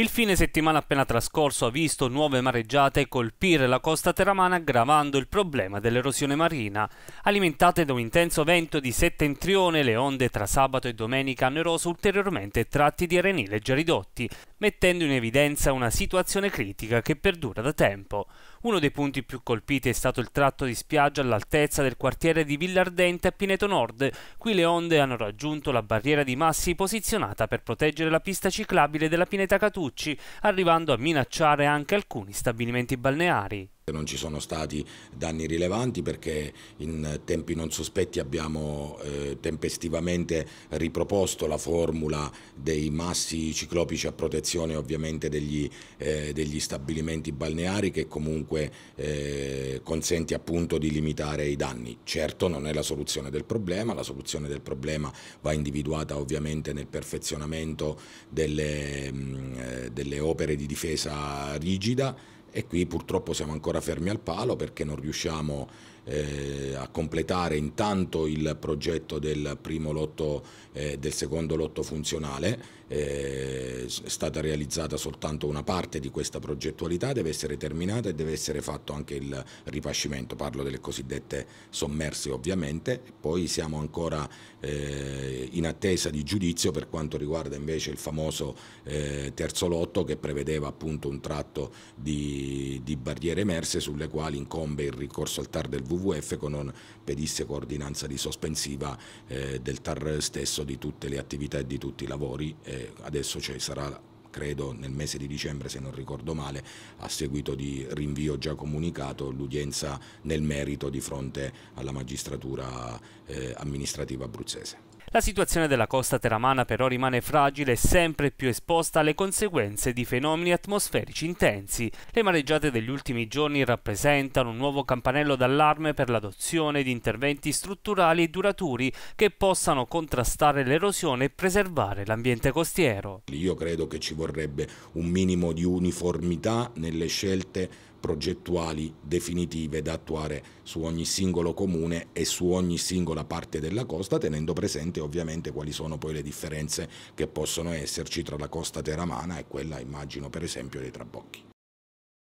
Il fine settimana appena trascorso ha visto nuove mareggiate colpire la costa teramana aggravando il problema dell'erosione marina. Alimentate da un intenso vento di settentrione, le onde tra sabato e domenica hanno eroso ulteriormente tratti di arenile già ridotti, mettendo in evidenza una situazione critica che perdura da tempo. Uno dei punti più colpiti è stato il tratto di spiaggia all'altezza del quartiere di Villardente a Pineto Nord. Qui le onde hanno raggiunto la barriera di massi posizionata per proteggere la pista ciclabile della Pineta Catucci, arrivando a minacciare anche alcuni stabilimenti balneari. Non ci sono stati danni rilevanti perché in tempi non sospetti abbiamo eh, tempestivamente riproposto la formula dei massi ciclopici a protezione ovviamente degli, eh, degli stabilimenti balneari che comunque eh, consente appunto di limitare i danni. Certo non è la soluzione del problema, la soluzione del problema va individuata ovviamente nel perfezionamento delle, mh, mm, eh, delle opere di difesa rigida e qui purtroppo siamo ancora fermi al palo perché non riusciamo eh, a completare intanto il progetto del primo lotto e eh, del secondo lotto funzionale, eh, è stata realizzata soltanto una parte di questa progettualità, deve essere terminata e deve essere fatto anche il ripascimento, parlo delle cosiddette sommerse ovviamente, poi siamo ancora eh, in attesa di giudizio per quanto riguarda invece il famoso eh, terzo lotto che prevedeva appunto un tratto di, di barriere emerse sulle quali incombe il ricorso al TAR del WWF non pedisse coordinanza di sospensiva eh, del TAR stesso di tutte le attività e di tutti i lavori. Eh, adesso ci sarà credo nel mese di dicembre se non ricordo male, a seguito di rinvio già comunicato l'udienza nel merito di fronte alla magistratura eh, amministrativa abruzzese. La situazione della costa teramana però rimane fragile e sempre più esposta alle conseguenze di fenomeni atmosferici intensi. Le mareggiate degli ultimi giorni rappresentano un nuovo campanello d'allarme per l'adozione di interventi strutturali e duraturi che possano contrastare l'erosione e preservare l'ambiente costiero. Io credo che ci vorrebbe un minimo di uniformità nelle scelte progettuali definitive da attuare su ogni singolo comune e su ogni singola parte della costa, tenendo presente ovviamente quali sono poi le differenze che possono esserci tra la costa teramana e quella, immagino, per esempio dei Trabocchi.